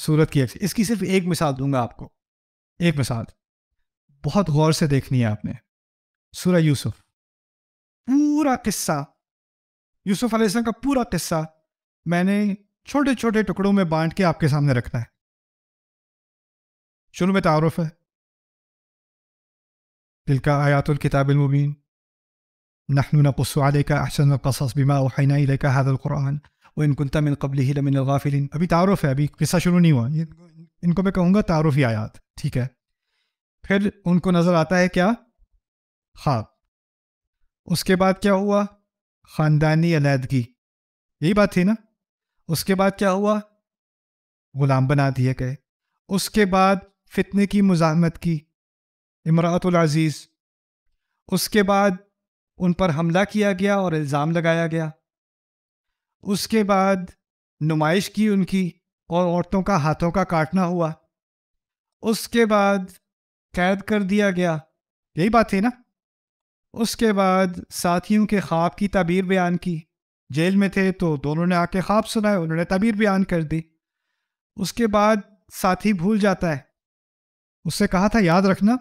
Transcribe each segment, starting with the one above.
सूरत की एक्स इसकी सिर्फ एक मिसाल दूंगा आपको एक मिसाल बहुत गौर से देखनी है आपने सूरा यूसुफ पूरा किस्सा यूसुफ अलैहिस्सलाम का पूरा किस्सा मैंने छोटे छोटे टुकड़ों में बांट के आपके सामने रखना है शुरू में तारफ़ है का आयातुल किताबिल मुबीन नहनु नकुस्सु का अहसन कसस बीमा वहैना इलैका कुरान इन कुनता मिन कबल ही लमिन गाफिलिन अभी तारफ़ है अभी किस्सा शुरू नहीं हुआ इनको मैं कहूँगा तारफ़ी आयात ठीक है फिर उनको नज़र आता है क्या ख्वाब उसके बाद क्या हुआ ख़ानदानी अलीदगी यही बात थी ना उसके बाद क्या हुआ ग़ुलाम बना दिए गए उसके बाद फितने की मुजामत की इमरातुलज़ीज़ उसके बाद उन पर हमला किया गया और इल्ज़ाम लगाया गया उसके बाद नुमाइश की उनकी और औरतों का हाथों का काटना हुआ उसके बाद कैद कर दिया गया यही बात थी ना उसके बाद साथियों के ख्वाब की तबीर बयान की जेल में थे तो दोनों ने आके ख्वाब सुनाए उन्होंने तबीर बयान कर दी उसके बाद साथी भूल जाता है उससे कहा था याद रखना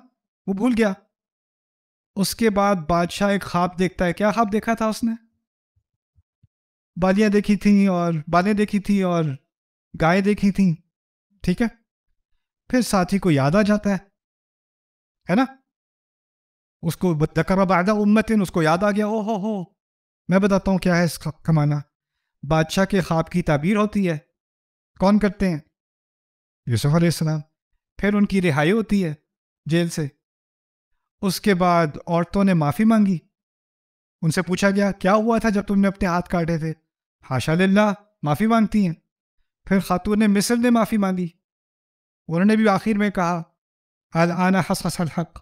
वो भूल गया उसके बाद बादशाह एक ख्वाब देखता है क्या ख्वाब देखा था उसने बालियां देखी थी और बालें देखी थी और गायें देखी थी ठीक है फिर साथी को याद आ जाता है है ना उसको दकरबादा उम्मतिन उसको याद आ गया ओ हो हो मैं बताता हूँ क्या है इसका कमाना बादशाह के ख्वाब की ताबीर होती है कौन करते हैं यूसुफ अलैहिस्सलाम फिर उनकी रिहाई होती है जेल से उसके बाद औरतों ने माफ़ी मांगी उनसे पूछा गया क्या हुआ था जब तुमने अपने हाथ काटे थे हाशा लाला माफ़ी मांगती हैं फिर खातून मिसल ने माफ़ी मांगी उन्होंने भी आखिर में कहा अल आना हस हसल हक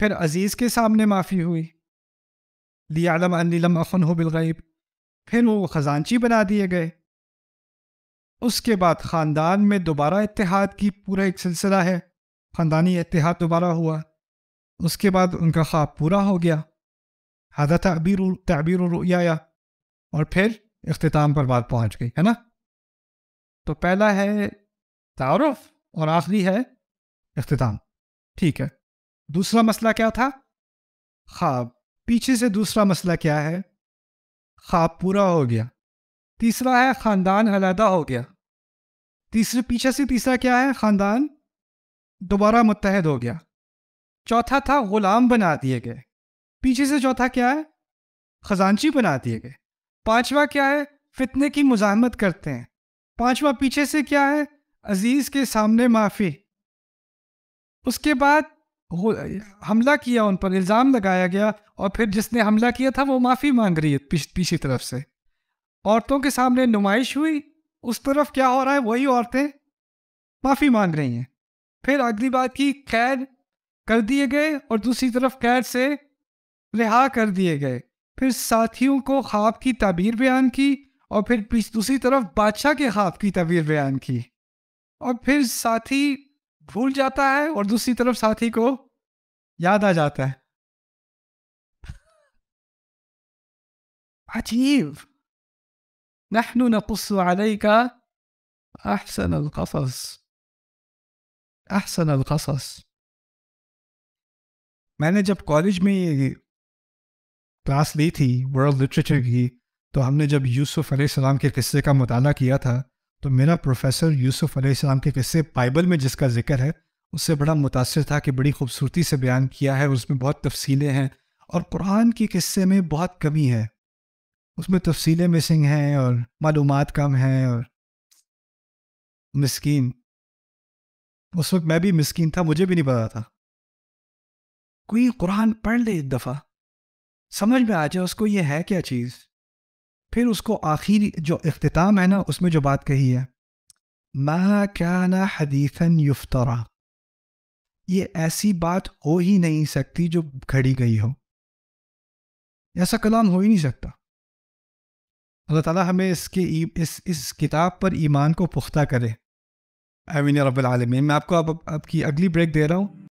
फिर अज़ीज़ के सामने माफ़ी हुई लियालम अनिलम अखन हो बिलगैब फिर वो ख़जानची बना दिए गए उसके बाद ख़ानदान में दोबारा इतिहाद की पूरा एक सिलसिला है ख़ानदानी इतिहाद दोबारा हुआ उसके बाद उनका ख्वाब पूरा हो गया हदा तबीर तबीर और फिर अख्ताम पर बात पहुंच गई है ना तो पहला है तारफ और आखिरी है अख्ताम ठीक है दूसरा मसला क्या था ख्वाब पीछे से दूसरा मसला क्या है ख्वाब पूरा हो गया तीसरा है ख़ानदान अलहदा हो गया तीसरे पीछे से तीसरा क्या है ख़ानदान दोबारा मुतहद हो गया चौथा था ग़ुलाम बना दिए गए पीछे से चौथा क्या है खजानची बना दिए गए पांचवा क्या है फितने की मुजामत करते हैं पांचवा पीछे से क्या है अजीज के सामने माफ़ी उसके बाद हमला किया उन पर इल्ज़ाम लगाया गया और फिर जिसने हमला किया था वो माफ़ी मांग रही है पीछे तरफ से औरतों के सामने नुमाइश हुई उस तरफ क्या हो रहा है वही औरतें माफ़ी मांग रही हैं फिर अगली बात की कैद कर दिए गए और दूसरी तरफ कैद से रिहा कर दिए गए फिर साथियों को ख्वाब की तबीर बयान की और फिर दूसरी तरफ बादशाह के ख्वाब की तबीर बयान की और फिर साथी भूल जाता है और दूसरी तरफ साथी को याद आ जाता है अजीब नहनु नकुस का अहसन अलकसस अहसन अलकसस मैंने जब कॉलेज में ये क्लास ली थी वर्ल्ड लिटरेचर की तो हमने जब यूसुफ सलाम के किस्से का मताल किया था तो मेरा प्रोफेसर यूसुफ सलाम के किस्से बाइबल में जिसका जिक्र है उससे बड़ा मुतासर था कि बड़ी खूबसूरती से बयान किया है उसमें बहुत तफसीलें हैं और कुरान के किस्से में बहुत कमी है उसमें तफसीलें मिसिंग हैं और मालूम कम हैं और मस्किन उस वक्त मैं भी मस्किन था मुझे भी नहीं पता था कोई कुरान पढ़ ले एक दफ़ा समझ में आ जाए उसको ये है क्या चीज़ फिर उसको आखिरी जो अख्ताम है ना उसमें जो बात कही है मा क्या हदीफन युफ्तरा ये ऐसी बात हो ही नहीं सकती जो खड़ी गई हो ऐसा कलाम हो ही नहीं सकता अल्लाह ताला हमें इसके इस इस किताब पर ईमान को पुख्ता करे अमीन रबालमीन मैं आपको अब आपकी अगली ब्रेक दे रहा हूँ